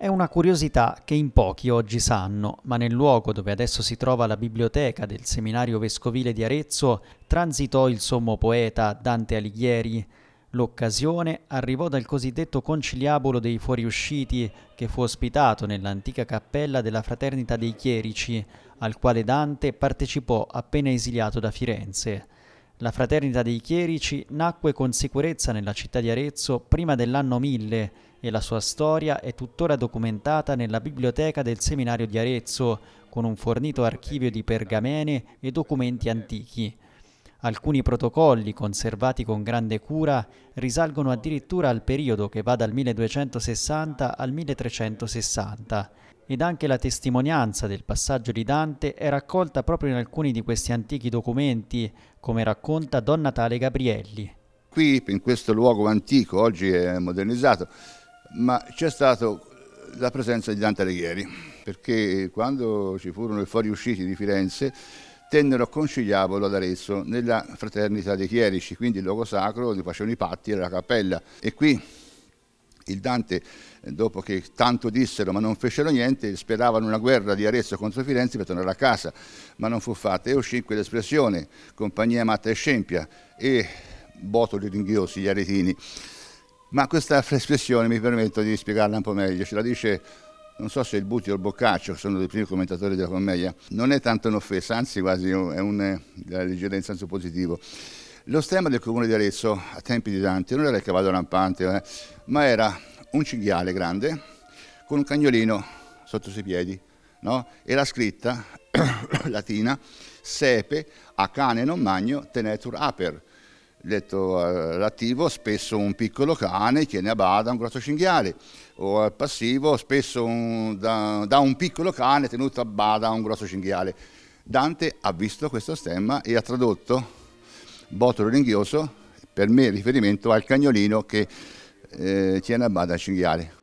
È una curiosità che in pochi oggi sanno, ma nel luogo dove adesso si trova la biblioteca del seminario vescovile di Arezzo transitò il sommo poeta Dante Alighieri. L'occasione arrivò dal cosiddetto conciliabolo dei fuoriusciti, che fu ospitato nell'antica cappella della Fraternita dei Chierici, al quale Dante partecipò appena esiliato da Firenze. La Fraternita dei Chierici nacque con sicurezza nella città di Arezzo prima dell'anno 1000 e la sua storia è tuttora documentata nella biblioteca del seminario di Arezzo, con un fornito archivio di pergamene e documenti antichi. Alcuni protocolli, conservati con grande cura, risalgono addirittura al periodo che va dal 1260 al 1360 ed anche la testimonianza del passaggio di Dante è raccolta proprio in alcuni di questi antichi documenti, come racconta Don Natale Gabrielli. Qui, in questo luogo antico, oggi è modernizzato, ma c'è stata la presenza di Dante Alighieri, perché quando ci furono i fuoriusciti di Firenze tennero a conciliavolo ad Arezzo nella fraternità dei chierici, quindi il luogo sacro dove facevano i patti era la cappella e qui il Dante, dopo che tanto dissero ma non fecero niente, speravano una guerra di Arezzo contro Firenze per tornare a casa, ma non fu fatta. E uscì quell'espressione, compagnia matta e scempia, e botoli ringhiosi gli aretini. Ma questa espressione mi permetto di spiegarla un po' meglio, ce la dice non so se il Buti o il Boccaccio, che sono dei primi commentatori della commedia, non è tanto un'offesa, anzi quasi è una eh, leggerezza in senso positivo. Lo stemma del comune di Arezzo, a tempi di Dante, non era il cavallo rampante, eh, ma era un cinghiale grande con un cagnolino sotto i suoi piedi, no? e la scritta latina sepe a cane non magno tenetur aper, letto all'attivo eh, spesso un piccolo cane tiene a bada un grosso cinghiale o al passivo spesso un, da, da, un piccolo cane tenuto a bada un grosso cinghiale. Dante ha visto questo stemma e ha tradotto botolo ringhioso per me riferimento al cagnolino che eh, tiene a bada il cinghiale.